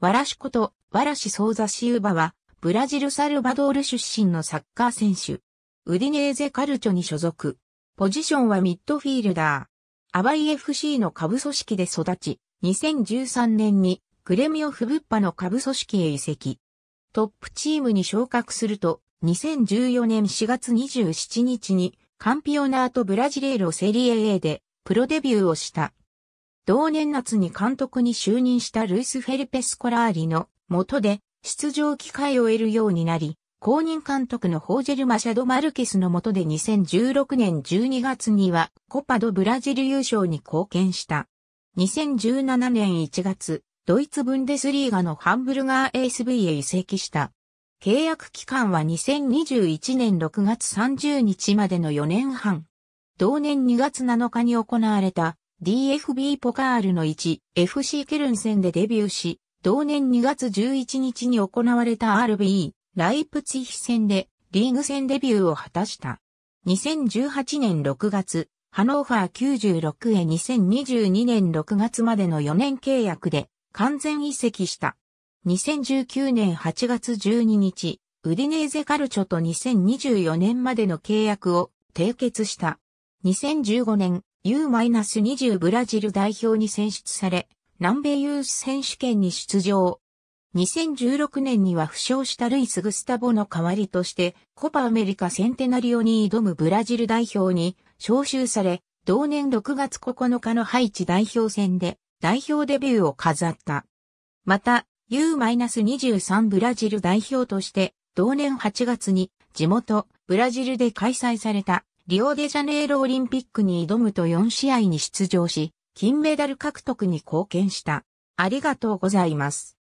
ワラシこと、ワラシソーザシウバは、ブラジルサルバドール出身のサッカー選手。ウディネーゼカルチョに所属。ポジションはミッドフィールダー。アバイ FC の下部組織で育ち、2013年にクレミオフブッパの下部組織へ移籍。トップチームに昇格すると、2014年4月27日にカンピオナートブラジレーロセリエ A でプロデビューをした同年夏に監督に就任したルイス・フェルペスコラーリの下で出場機会を得るようになり、公認監督のホージェル・マシャド・マルケスの下で2016年12月にはコパド・ブラジル優勝に貢献した。2017年1月、ドイツ・ブンデスリーガのハンブルガー ASV へ移籍した。契約期間は2021年6月30日までの4年半。同年2月7日に行われた DFB ポカールの 1FC ケルン戦でデビューし、同年2月11日に行われた RB ライプツィヒ戦でリーグ戦デビューを果たした。2018年6月、ハノーファー96へ2022年6月までの4年契約で完全移籍した。2019年8月12日、ウディネーゼカルチョと2024年までの契約を締結した。2015年、U-20 ブラジル代表に選出され、南米ユース選手権に出場。2016年には負傷したルイス・グスタボの代わりとして、コパアメリカセンテナリオに挑むブラジル代表に招集され、同年6月9日のハイチ代表戦で代表デビューを飾った。また、U-23 ブラジル代表として、同年8月に地元ブラジルで開催されたリオデジャネイロオリンピックに挑むと4試合に出場し、金メダル獲得に貢献した。ありがとうございます。